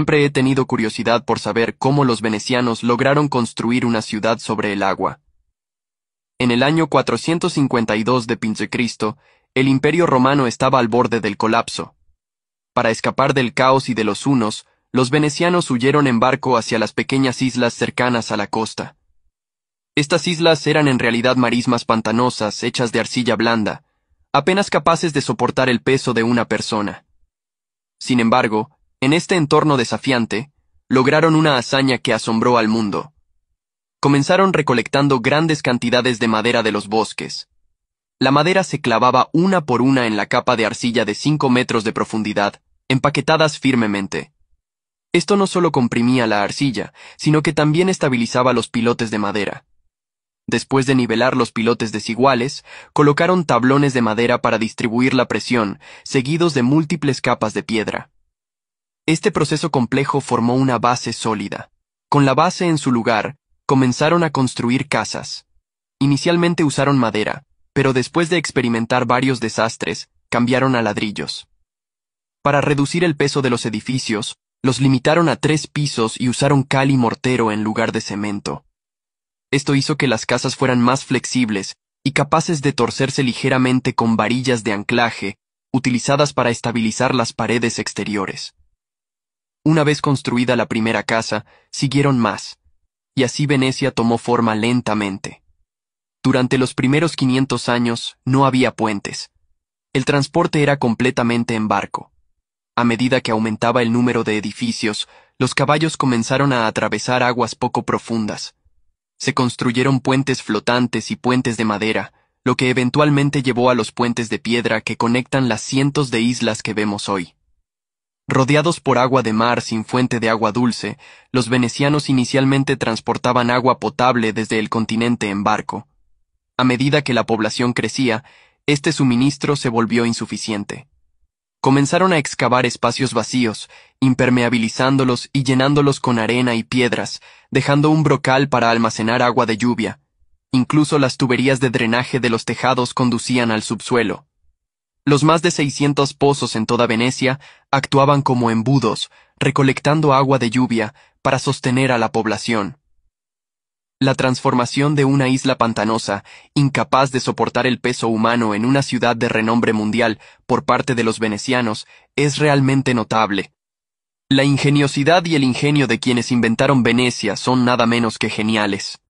Siempre he tenido curiosidad por saber cómo los venecianos lograron construir una ciudad sobre el agua. En el año 452 de Pincecristo, el imperio romano estaba al borde del colapso. Para escapar del caos y de los unos, los venecianos huyeron en barco hacia las pequeñas islas cercanas a la costa. Estas islas eran en realidad marismas pantanosas hechas de arcilla blanda, apenas capaces de soportar el peso de una persona. Sin embargo, en este entorno desafiante, lograron una hazaña que asombró al mundo. Comenzaron recolectando grandes cantidades de madera de los bosques. La madera se clavaba una por una en la capa de arcilla de 5 metros de profundidad, empaquetadas firmemente. Esto no solo comprimía la arcilla, sino que también estabilizaba los pilotes de madera. Después de nivelar los pilotes desiguales, colocaron tablones de madera para distribuir la presión, seguidos de múltiples capas de piedra. Este proceso complejo formó una base sólida. Con la base en su lugar, comenzaron a construir casas. Inicialmente usaron madera, pero después de experimentar varios desastres, cambiaron a ladrillos. Para reducir el peso de los edificios, los limitaron a tres pisos y usaron cal y mortero en lugar de cemento. Esto hizo que las casas fueran más flexibles y capaces de torcerse ligeramente con varillas de anclaje, utilizadas para estabilizar las paredes exteriores. Una vez construida la primera casa, siguieron más, y así Venecia tomó forma lentamente. Durante los primeros 500 años no había puentes. El transporte era completamente en barco. A medida que aumentaba el número de edificios, los caballos comenzaron a atravesar aguas poco profundas. Se construyeron puentes flotantes y puentes de madera, lo que eventualmente llevó a los puentes de piedra que conectan las cientos de islas que vemos hoy. Rodeados por agua de mar sin fuente de agua dulce, los venecianos inicialmente transportaban agua potable desde el continente en barco. A medida que la población crecía, este suministro se volvió insuficiente. Comenzaron a excavar espacios vacíos, impermeabilizándolos y llenándolos con arena y piedras, dejando un brocal para almacenar agua de lluvia. Incluso las tuberías de drenaje de los tejados conducían al subsuelo. Los más de 600 pozos en toda Venecia actuaban como embudos, recolectando agua de lluvia para sostener a la población. La transformación de una isla pantanosa, incapaz de soportar el peso humano en una ciudad de renombre mundial por parte de los venecianos, es realmente notable. La ingeniosidad y el ingenio de quienes inventaron Venecia son nada menos que geniales.